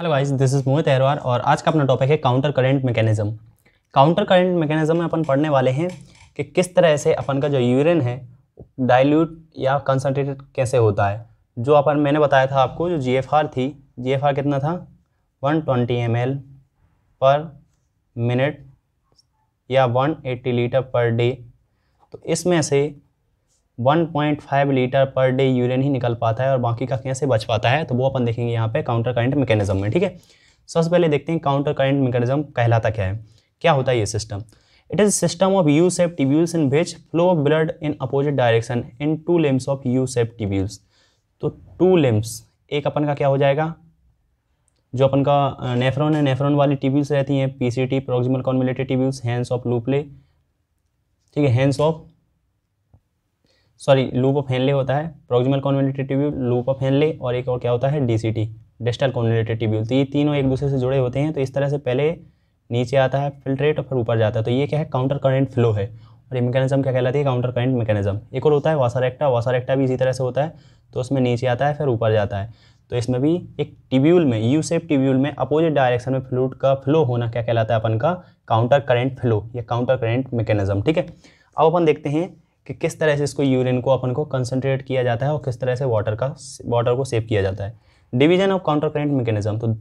hello guys this is Mohit Aharwar और आज का अपना टॉपिक है counter current mechanism counter current mechanism में अपन पढ़ने वाले हैं कि किस तरह से अपन का जो यूरिन है डाइल्यूट या कंसनट्रेटेड कैसे होता है जो अपन मैंने बताया था आपको जो जी थी जी कितना था वन ट्वेंटी पर मिनट या वन लीटर पर डे तो इसमें से 1.5 लीटर पर डे यूरिन ही निकल पाता है और बाकी का कैसे बच पाता है तो वो अपन देखेंगे यहाँ पे काउंटर करंट मैकेनिज्म में ठीक है सबसे पहले देखते हैं काउंटर करंट मैकेनिज्म कहलाता क्या है क्या होता है ये system it is system of U shaped tubules in which flow of blood in opposite direction in two limbs of U shaped tubules तो टू लिम्स एक अपन का क्या हो जाएगा जो अपन का नेफ्रॉन है नेफ्रॉन वाली टिब्यूल्स रहती हैं P C T proximal convoluted tubules Henle's of loop ठीक है Henle's of sorry loop of Henle होता है proximal convoluted tubule loop of Henle और एक और क्या होता है D C T distal convoluted tubule तो ये तीनों एक दूसरे से जुड़े होते हैं तो इस तरह से पहले नीचे आता है फिल्ट्रेट और फिर ऊपर जाता है तो ये क्या है काउंटर करंट फ्लो है और ये मैकेनिज्म क्या कहलाती है काउंटर करंट मैकेनिज्म एक और होता है वासारेक्टा वासारेक्टा भी इसी तरह से होता है तो उसमें नीचे आता है फिर ऊपर जाता है तो इसमें भी एक ट्यूब्यूल में यू सेप ट्यूब्यूल में अपोजिट डायरेक्शन में फ्लूड का फ्लो होना क्या कहलाता है अपन का काउंटर करेंट फ्लो या काउंटर करेंट मैकेनिज्म ठीक है अब अपन देखते हैं कि किस तरह से इसको यूरिन को अपन को कंसनट्रेट किया जाता है और किस तरह से वाटर का वाटर को सेव किया जाता है division of counter current mechanism तो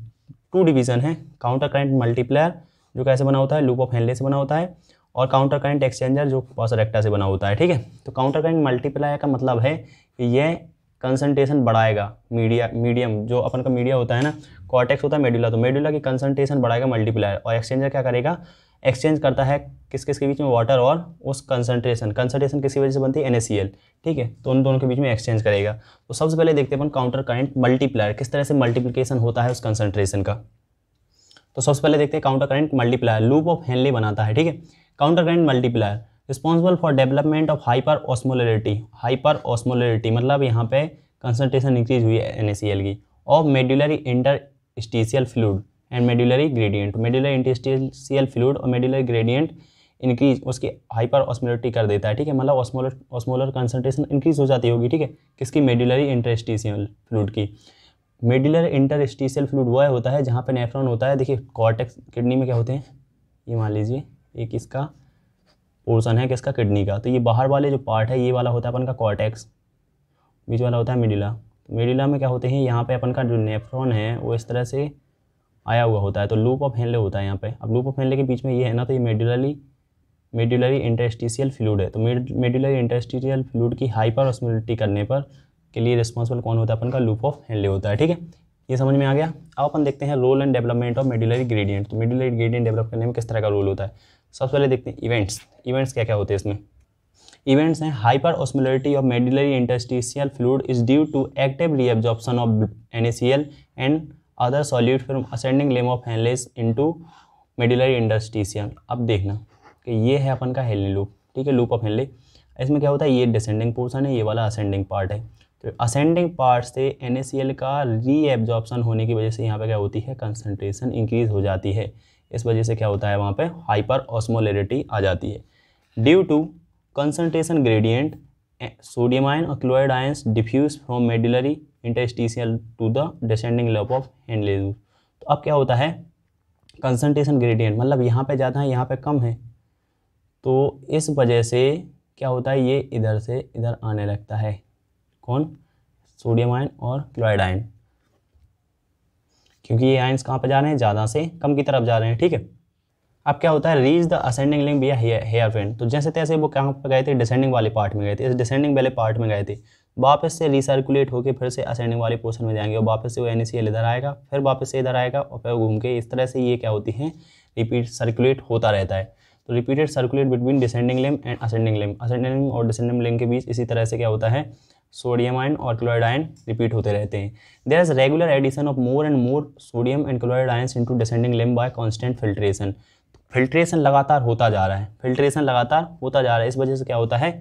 टू डिवीजन है काउंटर करेंट मल्टीप्लायर जो कैसे बना होता है लूप ऑफ हेनले से बना होता है और काउंटर करेंट एक्सचेंजर जो पॉसरेक्टा से बना होता है ठीक है तो काउंटर करेंट मल्टीप्लायर का मतलब है कि यह कंसनट्रेशन बढ़ाएगा मीडिया मीडियम जो अपन का मीडिया होता है ना कॉटेक्स होता है मेडुला तो मेडुला की कंसनट्रेशन बढ़ाएगा मल्टीप्लायर और एक्सचेंजर क्या करेगा एक्सचेंज करता है किस किस के बीच में वाटर और उस कंसनट्रेशन कंसनट्रेशन किसी वजह से बनती है एन ठीक है तो उन दोनों के बीच में एक्सचेंज करेगा तो सबसे पहले देखते हैं अपन काउंटर करंट मल्टीप्लायर किस तरह से मल्टीप्लिकेशन होता है उस कंसनट्रेशन का तो सबसे पहले देखते हैं counter current multiplier loop of Henle बनाता है ठीक है counter current multiplier responsible for development of hyperosmolarity hyperosmolarity मतलब यहाँ पे कंसनट्रेशन इंक्रीज हुई है एन की of medullary interstitial fluid and medullary gradient medullar interstitial fluid और मेडुलर ग्रेडियंट इंक्रीज उसकी हाइपर ऑस्मोलिटी कर देता है ठीक है मतलब ऑस्मोलर ऑस्मोलर कंसनट्रेशन इंक्रीज हो जाती होगी ठीक है किसकी मेडुलरी इंटरस्टिशियल फ्लूड की मेडुलर इंटरस्टिशियल फ्लूड वह होता है जहाँ पर नेफ्रॉन होता है देखिए कॉर्टेक्स किडनी में क्या होते हैं ये मान लीजिए एक इसका पोर्सन है किसका किडनी का तो ये बाहर वाले जो पार्ट है ये वाला होता है अपन का कॉर्टेक्स बीच वाला होता है मेडिला मेडिला तो में क्या होते हैं यहाँ पर अपन का जो नेफ्रॉन है वो इस तरह से आया हुआ होता है तो लूप ऑफ हेनले होता है यहाँ पे अब लूप ऑफ हेनले के बीच में ये है ना तो ये मेडुलरी मेडुलरी इंटेस्टिशियल फ्लूड है तो मेडुलरी इंटेस्टिशियल फ्लूड की हाइपर ऑस्मोलिटी करने पर के लिए रिस्पॉन्सिबल कौन होता है अपन का लूप ऑफ हेनले होता है ठीक है ये समझ में आ गया अब अपन देखते हैं role and development of medullary gradient तो मेडुलरी ग्रेडियंट डेवलप करने में किस तरह का रोल होता है सबसे पहले देखते हैं इवेंट्स इवेंट्स क्या क्या होते हैं इसमें इवेंट्स हैं hyperosmolarity of medullary interstitial fluid is due to active reabsorption of N and other solute from ascending limb of Henle's to medullary interstitium अब देखना कि ये है अपन का हेनले लूप ठीक है लूप ऑफ हेनले इसमें क्या होता है ये डिसेंडिंग पोर्सन है ये वाला असेंडिंग पार्ट है तो असेंडिंग पार्ट से एन का री एब्जॉर्प्शन होने की वजह से यहाँ पर क्या होती है कंसनट्रेशन इंक्रीज हो जाती है इस वजह से क्या होता है वहाँ पर हाइपर ऑस्मोलेरिटी आ जाती है due to concentration gradient sodium ion और chloride ions diffuse from medullary interstitial to the descending loop of Henle's तो अब क्या होता है कंसनट्रेशन ग्रेडियंट मतलब यहाँ पे ज़्यादा है यहाँ पे कम है तो इस वजह से क्या होता है ये इधर से इधर आने लगता है कौन सोडियम आयन और क्लोराइड आयन क्योंकि ये आयन्स कहाँ पर जा रहे हैं ज़्यादा से कम की तरफ जा रहे हैं ठीक है अब क्या होता है reach the ascending limb via here friend तो जैसे तैसे वो कहाँ पर गए थे डिसेंडिंग वाले पार्ट में गए थे इस डिसेंडिंग वाले पार्ट में गए थे वापस से रिसर्कुलेट होकर फिर से असेंडिंग वाले पोर्शन में जाएंगे और वापस से वो एन इधर आएगा फिर वापस से इधर आएगा और फिर घूम के इस तरह से ये क्या होती है रिपीट सर्कुलेट होता रहता है तो repeated circulate between descending limb and ascending limb ascending limb और डिसेंडिंग लिम के बीच इसी तरह से क्या होता है सोडियम आयन और क्लोराइड आयन रिपीट होते रहते हैं there is regular addition of more and more sodium and chloride in into descending limb by constant filtration filtration लगातार होता जा रहा है फिल्ट्रेशन लगातार होता जा रहा है इस वजह से क्या होता है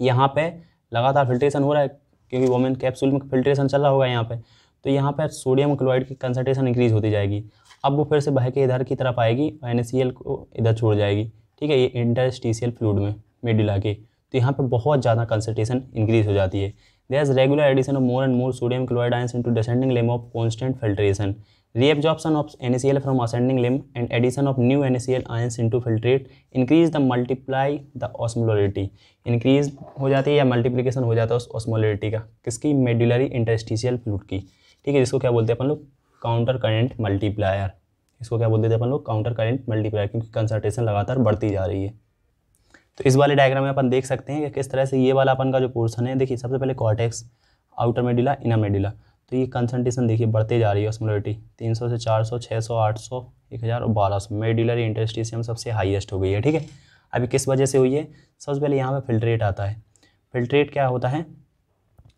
यहाँ पे लगातार फिल्ट्रेशन हो रहा है क्योंकि वोमेन कैप्सूल में फिल्ट्रेशन चल रहा होगा यहाँ पर तो यहाँ पर सोडियम क्लोराइड की कंसनट्रेशन इंक्रीज होती जाएगी अब वो फिर से बह के इधर की तरफ आएगी और एन को इधर छोड़ जाएगी ठीक है ये स्टीसीएल फ्लूड में मेडिला के तो यहाँ पर बहुत ज़्यादा कंसनट्रेशन इंक्रीज हो जाती है the regular addition of more and more sodium chloride ions into descending limb of constant filtration Reabsorption of NaCl from ascending limb and addition of new NaCl ions into filtrate increase the multiply the osmolarity increase हो जाती है या multiplication हो जाता है उस osmolarity का किसकी medullary interstitial fluid की ठीक है जिसको क्या बोलते हैं अपन लोग काउंटर करेंट मल्टीप्लायर इसको क्या बोलते थे अपन लोग काउंटर करेंट मल्टीप्लायर क्योंकि कंसनट्रेशन लगातार बढ़ती जा रही है तो इस वाले डायग्राम में अपन देख सकते हैं कि किस तरह से ये वाला अपन का जो पोर्सन है देखिए सबसे पहले cortex outer medulla inner medulla तो ये कंसनट्रेशन देखिए बढ़ते जा रही है ऑस्मोलिटी 300 से 400 600 800 1000 और 1200 मेडुलर इंटरस्टिशियम सबसे हाईएस्ट हो गई है ठीक है अभी किस वजह से हुई है सबसे पहले यहाँ पे फिल्ट्रेट आता है फिल्ट्रेट क्या होता है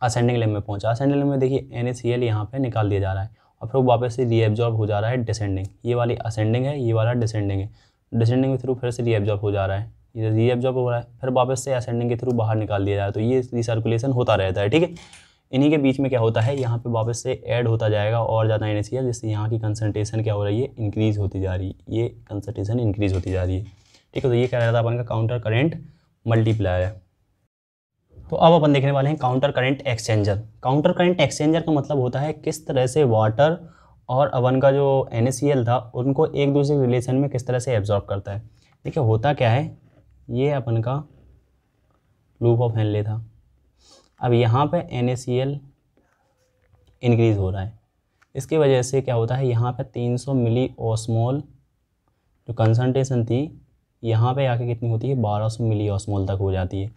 असेंडिंग लेम में पहुँचा असेंडिंग लेम में देखिए एन ए सी एल यहाँ पर निकाल दिया जा रहा है और फिर वापस से रीएब्जॉर्ब हो जा रहा है डिसेंडिंग ये वाली असेंडिंग है ये वाला डिसेंडिंग है डिसेंडिंग के थ्रू फिर से रीएब्जॉर्ब हो जा रहा है ये रीएब्जॉर्ब हो रहा है फिर वापस से असेंडिंग के थ्रू बाहर निकाल दिया जा रहा है तो ये रिसर्कुलेशन होता रहता है ठीक है इन्हीं के बीच में क्या होता है यहाँ पे वापस से ऐड होता जाएगा और ज़्यादा एन जिससे यहाँ की कंसनट्रेशन क्या हो रही है इंक्रीज़ होती जा रही है ये कंसनट्रेशन इंक्रीज़ होती जा रही है ठीक है तो ये कह रहा था अपन का काउंटर करेंट मल्टीप्लायर है तो अब अपन देखने वाले हैं counter current exchanger counter current exchanger का मतलब होता है किस तरह से वाटर और अवन का जो एन था उनको एक दूसरे के रिलेशन में किस तरह से एब्जॉर्ब करता है देखिए होता क्या है ये अपन का लूप ऑफ हेनले था अब यहाँ पे एन इंक्रीज हो रहा है इसके वजह से क्या होता है यहाँ पे 300 मिली ओसमोल जो कंसनट्रेशन थी यहाँ पे आके कितनी होती है 1200 मिली ओसमोल तक हो जाती है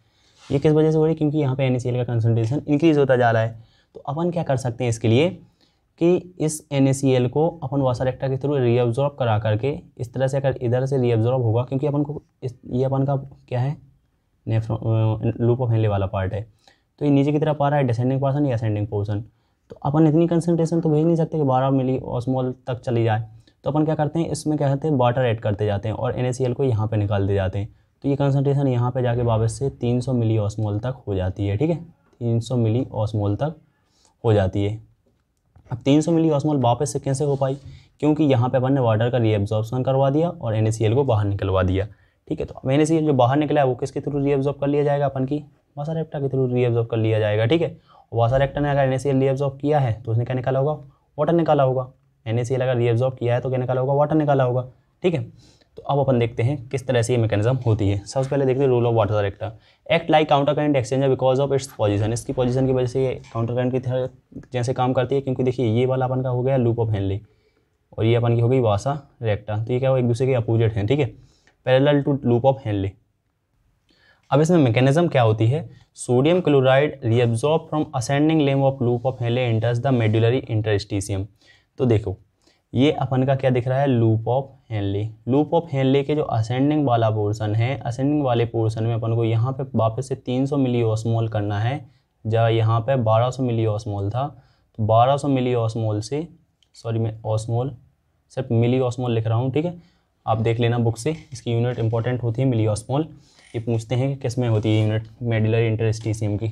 ये किस वजह से हो रही है क्योंकि यहाँ पे एन का कंसनट्रेशन इंक्रीज होता जा रहा है तो अपन क्या कर सकते हैं इसके लिए कि इस एन को अपन वासा रेक्टर के थ्रू रीअब्जॉर्ब करा करके इस तरह से अगर इधर से रीअब्जॉर्ब होगा क्योंकि अपन को इस ये अपन का क्या है नेफ्रो लूप ऑफ हेले वाला पार्ट है तो ये नीचे की तरफ आ रहा है डिसेंडिंग पोर्सन या असेंडिंग पोर्सन तो अपन इतनी कंसनट्रेशन तो भेज नहीं सकते कि बारह मिली ऑस्मोल तक चली जाए तो अपन क्या करते हैं इसमें क्या कहते हैं वाटर ऐड करते जाते हैं और एन को यहाँ पर निकाल दे जाते हैं तो ये कंसनट्रेशन यहाँ पर जाके वापस से तीन मिली ऑस्मोल तक हो जाती है ठीक है तीन मिली ऑस्मोल तक हो जाती है अब तीन मिली ऑस्मोल वापस से कैसे हो पाई क्योंकि यहाँ पे अपन ने वाटर का रीअब्जॉर्बसन करवा दिया और एन को बाहर निकलवा दिया ठीक है तो अब एन जो बाहर निकला है वो किसके थ्रू रीअब्जॉर्ब कर लिया जाएगा अपन की वासा रेक्टा के थ्रू रीअब्जॉर्व कर लिया जाएगा ठीक है वासा रेप्टा ने अगर एन ए रीअब्जॉर्व किया है तो उसने क्या निकाला होगा वाटर निकाला होगा एन ए अगर रीअब्जॉर्व किया है तो क्या निकाला होगा वाटर निकाला होगा ठीक है तो अब अपन देखते हैं किस तरह से ये मैकेनिज्म होती है सबसे पहले देखते हैं रूल ऑफ वाटर recta act like counter current exchanger because of its position इसकी पोजीशन की वजह से ये काउंटर करंट की जैसे काम करती है क्योंकि देखिए ये वाला अपन का हो गया लूप ऑफ हेनली और ये अपन की हो गई वासा रेक्टा तो ये क्या हो एक दूसरे के अपोजिट हैं ठीक है parallel to loop of Henle अब इसमें मैकेनिज्म क्या होती है sodium chloride reabsorb from ascending limb of loop of Henle enters the medullary इंटरस्टीसियम तो देखो ये अपन का क्या दिख रहा है loop of Henle loop of Henle के जो असेंडिंग वाला पोर्शन है असेंडिंग वाले पोर्शन में अपन को यहाँ पे वापस से 300 सौ मिली ऑसमोल करना है जहाँ यहाँ पे 1200 सौ मिली ऑसमोल था तो 1200 सौ मिली ऑसमोल से सॉरी मैं ऑसमोल सिर्फ मिली ऑसमोल लिख रहा हूँ ठीक है आप देख लेना बुक से इसकी यूनिट इंपॉर्टेंट होती है मिली ऑसमोल ये पूछते हैं कि किस में होती है यूनिट मेडिलर इंटरस्टीसीम की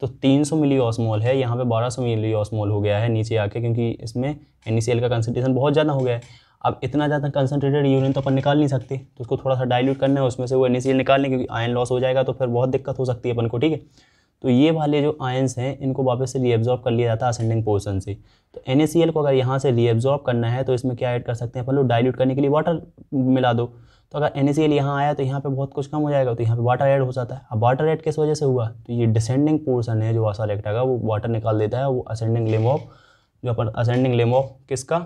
तो 300 मिली ऑसमोल है यहाँ पे 1200 मिली ऑसमोल हो गया है नीचे आके क्योंकि इसमें एन का कंसनट्रेशन बहुत ज़्यादा हो गया है अब इतना ज़्यादा कंसनट्रेटेड यूरिन तो अपन निकाल नहीं सकते तो उसको थोड़ा सा डाइल्यूट करना है उसमें से वो एन निकालने क्योंकि आयन लॉस हो जाएगा तो फिर बहुत दिक्कत हो सकती है अपन को ठीक है तो ये वाले जो आयन्स हैं इनको वापस से रीअब्जॉर्ब कर लिया जाता है असेंडिंग पोर्सन से तो एन को अगर यहाँ से रीअब्जॉर्ब करना है तो इसमें क्या ऐड कर सकते हैं अपन लोग डायल्यूट करने के लिए वाटर मिला दो तो अगर एन यहाँ आया तो यहाँ पे बहुत कुछ कम हो जाएगा तो यहाँ पे वाटर ऐड हो जाता है अब वाटर ऐड किस वजह से हुआ तो ये डिसेंडिंग पोर्सन है जो आसा रेक्टा का वो वाटर निकाल देता है वो असेंडिंग लेम ऑफ जो अपन असेंडिंग लेम ऑफ किसका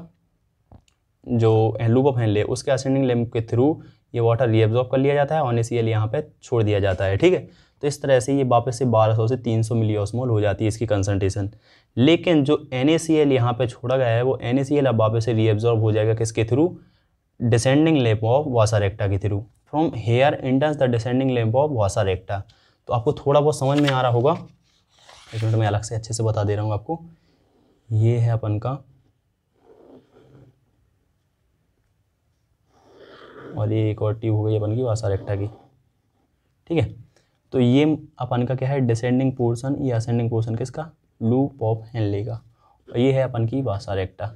जो लूप ऑफ हैंडले उसके असेंडिंग लेम के थ्रू ये वाटर रीअब्जॉर्ब कर लिया जाता है और एन सी एल यहाँ पर छोड़ दिया जाता है ठीक है तो इस तरह से ये वापस से 1200 से 300 मिली ऑसमोल हो जाती है इसकी कंसनट्रेशन लेकिन जो एन ए सी एल यहाँ पर छोड़ा गया है वो एन ए सी एल अब वापस से रीअब्जॉर्ब हो जाएगा किसके through descending limb of vasa recta के through from here enters the descending limb of vasa recta तो आपको थोड़ा बहुत समझ में आ रहा होगा एक मिनट में अलग से अच्छे से बता दे रहा हूँ आपको ये है अपन का और ये एक और ट्यूब हो गई अपन की वासा रेक्टा की ठीक है तो ये अपन का क्या है डिसेंडिंग पोर्शन ये असेंडिंग पोर्शन किसका लूप ऑफ हेनले का और ये है अपन की वासा रेक्टा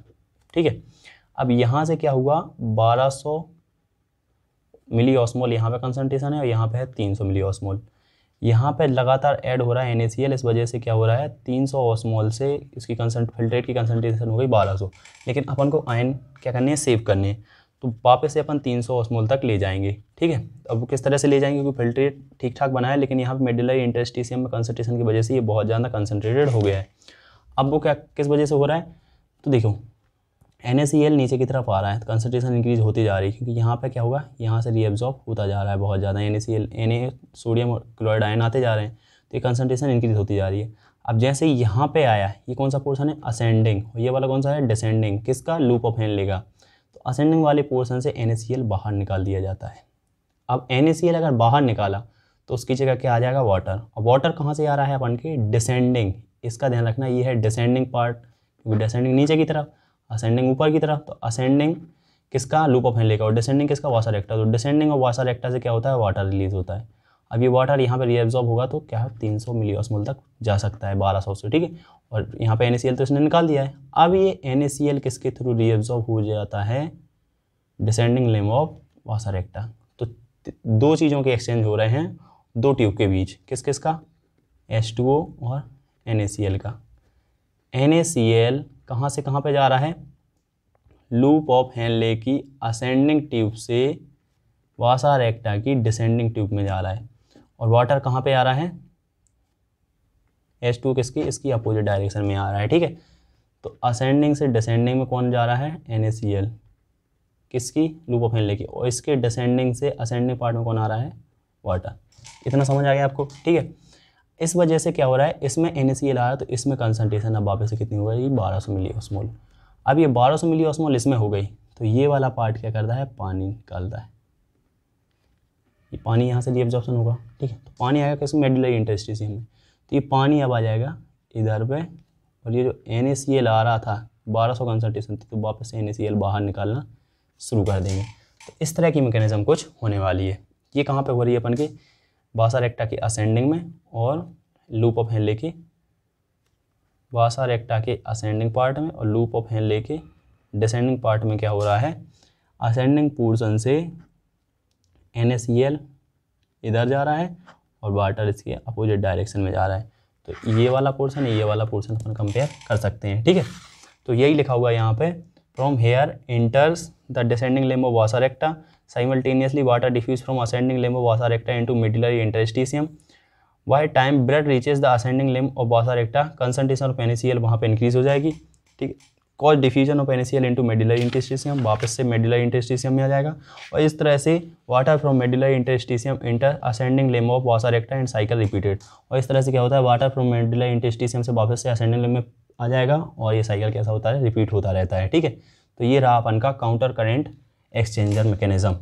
ठीक है अब यहाँ से क्या हुआ 1200 मिली ऑसमोल यहाँ पर कंसनट्रेशन है और यहाँ पे है 300 मिली ऑसमोल यहाँ पर लगातार ऐड हो रहा है एन इस वजह से क्या हो रहा है 300 ऑसमोल से इसकी कंसनट फिल्ट्रेट की कंसनट्रेशन हो गई 1200 लेकिन अपन को आयन क्या करने हैं सेव करने हैं तो वापस से अपन 300 ऑसमोल तक ले जाएंगे ठीक है अब किस तरह से ले जाएंगे क्योंकि फिल्ट्रेट ठीक ठाक बना है लेकिन यहाँ पर मेडिलरी इंटरस्टीसियम में कंसनट्रेशन की वजह से ये बहुत ज़्यादा कंसनट्रेटेड हो गया है अब वो क्या किस वजह से हो रहा है तो देखो एन e नीचे की तरफ आ रहा है तो कंसनट्रेशन इंक्रीज होती जा रही है क्योंकि यहाँ पर क्या होगा यहाँ से रीअब्जॉर्ब होता जा रहा है बहुत ज़्यादा एन ए सोडियम और क्लोराइड आयन आते जा रहे हैं तो ये कंसनट्रेशन इंक्रीज होती जा रही है अब जैसे यहाँ पे आया ये कौन सा पोर्सन है असेंडिंग और ये वाला कौन सा है डिसेंडिंग किसका लूप ऑफ हैंड लेगा तो असेंडिंग वाले पोर्सन से एन e बाहर निकाल दिया जाता है अब एन e अगर बाहर निकाला तो उसकी जगह क्या आ जाएगा वाटर और वाटर कहाँ से आ रहा है अपन के डिसेंडिंग इसका ध्यान रखना ये है डिसेंडिंग पार्ट क्योंकि डिसेंडिंग नीचे की तरफ असेंडिंग ऊपर की तरफ तो असेंडिंग किसका लूप ऑफ हेनले का और डिसेंडिंग किसका वाशर रेक्टर तो डिसेंडिंग और वाशर एक्टा से क्या होता है वाटर रिलीज होता है अब ये वाटर यहाँ पर रीएब्जॉर्ब होगा तो क्या है तीन सौ मिलीओसमोल तक जा सकता है बारह सौ से ठीक है और यहाँ पर एन तो इसने निकाल दिया है अब ये एन किसके थ्रू रीएब्जॉर्ब हो जाता है descending limb of vasa recta तो दो चीज़ों के एक्सचेंज हो रहे हैं दो ट्यूब के बीच किस किस का एच और एन का एन कहाँ से कहाँ पे जा रहा है लूप ऑफ हेनले की असेंडिंग ट्यूब से वासा रेक्टा की डिसेंडिंग ट्यूब में जा रहा है और वाटर कहाँ पे आ रहा है एस टू किसकी इसकी अपोजिट डायरेक्शन में आ रहा है ठीक है तो असेंडिंग से डिसेंडिंग में कौन जा रहा है एन किसकी लूप ऑफ हेनले की और इसके डिसेंडिंग से असेंडिंग पार्ट में कौन आ रहा है वाटर इतना समझ आ गया आपको ठीक है इस वजह से क्या हो रहा है इसमें एन आ रहा है तो इसमें कंसनट्रेशन अब वापस से कितनी हो गई बारह सौ मिली ऑसमोल अब ये बारह सौ मिली ऑसमोल इसमें हो गई तो ये वाला पार्ट क्या करता है पानी निकालता है ये पानी यहाँ से एब्जॉर्प्शन होगा ठीक है तो पानी आएगा कैसे मेडुलरी इंटरस्टिशियम में तो ये पानी अब आ जाएगा इधर पे और ये जो एन आ रहा था बारह सौ कंसनट्रेशन थी तो वापस से एन बाहर निकालना शुरू कर देंगे तो इस तरह की मैकेनिज़म कुछ होने वाली है ये कहाँ पर हो रही है अपन की बासा रेक्टा की असेंडिंग में और लूप ऑफ हेनले की बासा रेक्टा के असेंडिंग पार्ट में और लूप ऑफ हेनले के डिसेंडिंग पार्ट में क्या हो रहा है असेंडिंग पोर्सन से एन e इधर जा रहा है और वाटर इसके अपोजिट डायरेक्शन में जा रहा है तो ये वाला पोर्सन ये वाला पोर्सन अपन कंपेयर कर सकते हैं ठीक है तो यही लिखा हुआ है यहाँ पे from here enters the descending limb of vasa recta simultaneously water diffuse from ascending limb vasa recta into medullary interstitium by time blood reaches the ascending limb और बॉसा रेक्टा कंसनट्रेशन ऑफ पेनिसियल वहाँ पे इंक्रीज हो जाएगी ठीक है cause diffusion of पेनिसियल into medullary interstitium वापस से मेडिलर इंटरस्टिशियम में आ जाएगा और इस तरह से water from medullary interstitium enter ascending limb of vasa recta and cycle repeated और इस तरह से क्या होता है वाटर फ्रॉम मेडिलर इंटरस्टिशियम से वापस से असेंडिंग लिम्ब में आ जाएगा और ये साइकिल कैसा होता है रिपीट होता रहता है ठीक है तो ये रहा अपन का काउंटर करेंट एक्सचेंजर मैकेनिज़्म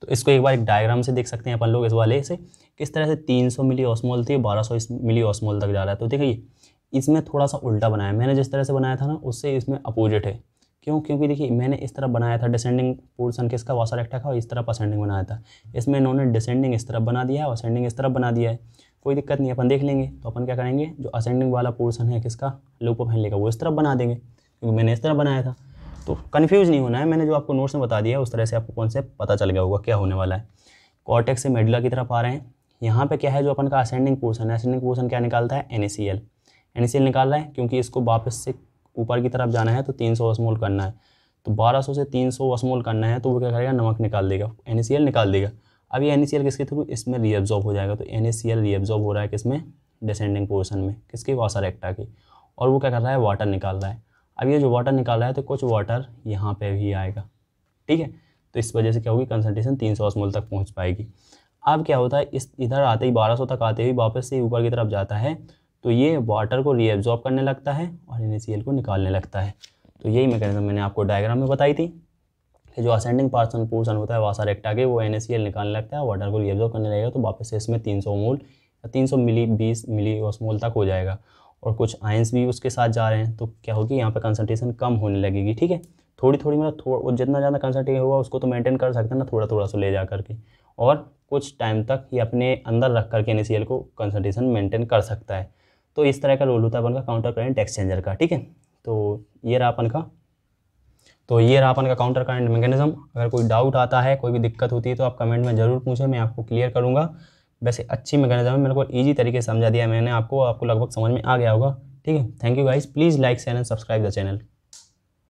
तो इसको एक बार एक डायग्राम से देख सकते हैं अपन लोग इस वाले से किस तरह से 300 मिली ऑस्मोल थी 1200 मिली ऑस्मोल तक जा रहा है तो देखिए इसमें थोड़ा सा उल्टा बनाया मैंने जिस तरह से बनाया था ना उससे इसमें अपोजिट है क्यों क्योंकि देखिए मैंने इस तरह बनाया था डिसेंडिंग पोर्सन किसका वासा एक्टा का और इस तरह असेंडिंग बनाया था इसमें इन्होंने डिसेंडिंग इस तरफ बना दिया है और असेंडिंग इस तरफ बना दिया है कोई दिक्कत नहीं अपन देख लेंगे तो अपन क्या करेंगे जो असेंडिंग वाला पोर्सन है किसका लूप ऑफ हैंडले का वो इस तरफ बना देंगे क्योंकि मैंने इस तरह बनाया था तो कन्फ्यूज़ नहीं होना है मैंने जो आपको नोट्स में बता दिया है उस तरह से आपको कॉन्सेप्ट पता चल गया होगा क्या होने वाला है कॉर्टेक्स से मेडुला की तरफ आ रहे हैं यहाँ पे क्या है जो अपन का असेंडिंग पोर्सन है असेंडिंग पोर्सन क्या निकालता है एन एन निकाल रहा है क्योंकि इसको वापस से ऊपर की तरफ जाना है तो तीन सौ असमोल करना है तो बारह सौ से तीन सौ असमोल करना है तो वो क्या करेगा नमक निकाल देगा एन निकाल देगा अब ये एन किसके थ्रू इसमें रीअब्जॉर्ब हो जाएगा तो एन रीअब्जॉर्ब हो रहा है किसमें डिसेंडिंग पोर्सन में किसकी वासा रेक्टा की और वो क्या कर रहा है वाटर निकाल रहा है अब ये जो वाटर निकाला है तो कुछ वाटर यहाँ पे भी आएगा ठीक है तो इस वजह से क्या होगी कंसनट्रेशन तीन सौ तक पहुँच पाएगी अब क्या होता है इस इधर आते ही बारह सौ तक आते ही वापस से ऊपर की तरफ जाता है तो ये वाटर को रीअब्जॉर्ब करने लगता है और एन को निकालने लगता है तो यही मैकेनिज्म मैंने आपको डायग्राम में बताई थी कि जो असेंडिंग पार्सन पोर्सन होता है वासा एक्टा के वो एन निकालने लगता है वाटर को रीअब्जॉर्ब करने लगेगा तो वापस से इसमें तीन सौ मोल या तीन सौ मिली बीस मिली मोल तक हो जाएगा और कुछ आयंस भी उसके साथ जा रहे हैं तो क्या होगी यहाँ पर कंसनट्रेशन कम होने लगेगी ठीक है थोड़ी थोड़ी मतलब थोड़ा जितना ज़्यादा कंसनट्रेट होगा उसको तो मेंटेन कर सकते हैं ना थोड़ा थोड़ा सा ले जा करके और कुछ टाइम तक ये अपने अंदर रख करके एन को कंसनट्रेशन मेंटेन कर सकता है तो इस तरह का रोल होता है अपन का काउंटर करेंट एक्सचेंजर का ठीक है तो ये रहा अपन का तो ये रहा अपन का काउंटर करेंट मैकेनिज्म अगर कोई डाउट आता है कोई भी दिक्कत होती है तो आप कमेंट में ज़रूर पूछें मैं आपको क्लियर करूँगा वैसे अच्छी मैकेनिज्म है मेरे को ईजी तरीके से समझा दिया मैंने आपको आपको लगभग समझ में आ गया होगा ठीक है thank you guys please like share and subscribe the channel